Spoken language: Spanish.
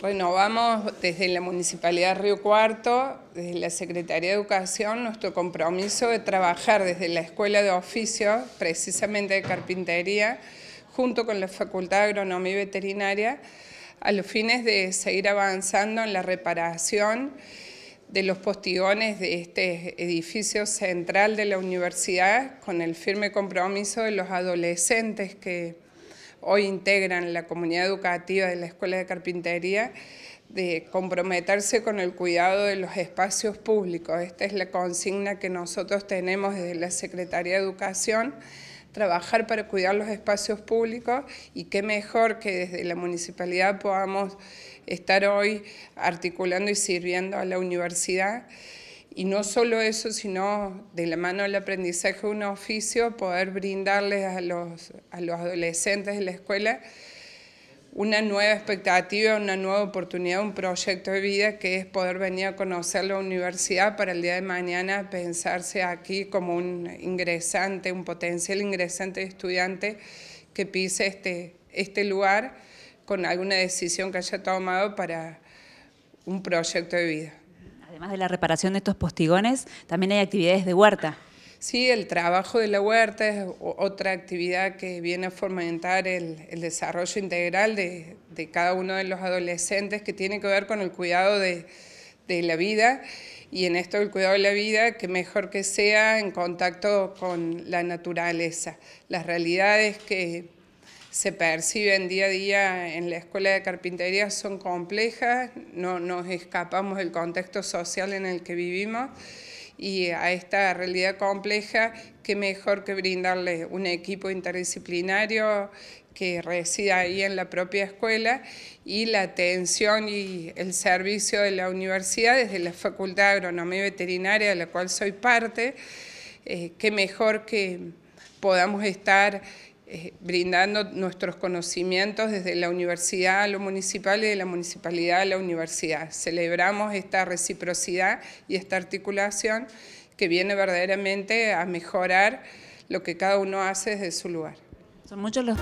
Renovamos desde la Municipalidad de Río Cuarto, desde la Secretaría de Educación, nuestro compromiso de trabajar desde la Escuela de Oficio, precisamente de Carpintería, junto con la Facultad de Agronomía y Veterinaria, a los fines de seguir avanzando en la reparación de los postigones de este edificio central de la universidad, con el firme compromiso de los adolescentes que hoy integran la comunidad educativa de la Escuela de Carpintería, de comprometerse con el cuidado de los espacios públicos. Esta es la consigna que nosotros tenemos desde la Secretaría de Educación, trabajar para cuidar los espacios públicos y qué mejor que desde la municipalidad podamos estar hoy articulando y sirviendo a la universidad. Y no solo eso, sino de la mano del aprendizaje de un oficio, poder brindarles a los, adolescentes de la escuela una nueva expectativa, una nueva oportunidad, un proyecto de vida que es poder venir a conocer la universidad para el día de mañana pensarse aquí como un ingresante, un potencial ingresante estudiante que pise este, este lugar con alguna decisión que haya tomado para un proyecto de vida. Además de la reparación de estos postigones, también hay actividades de huerta. Sí, el trabajo de la huerta es otra actividad que viene a fomentar el, desarrollo integral de, cada uno de los adolescentes que tiene que ver con el cuidado de, de la vida y en esto el cuidado de la vida, que mejor que sea en contacto con la naturaleza, las realidades que se perciben día a día en la escuela de carpintería son complejas, no nos escapamos del contexto social en el que vivimos y a esta realidad compleja, qué mejor que brindarle un equipo interdisciplinario que resida ahí en la propia escuela y la atención y el servicio de la universidad desde la Facultad de Agronomía y Veterinaria, de la cual soy parte, eh, qué mejor que podamos estar brindando nuestros conocimientos desde la universidad a lo municipal y de la municipalidad a la universidad. Celebramos esta reciprocidad y esta articulación que viene verdaderamente a mejorar lo que cada uno hace desde su lugar. Son muchos los...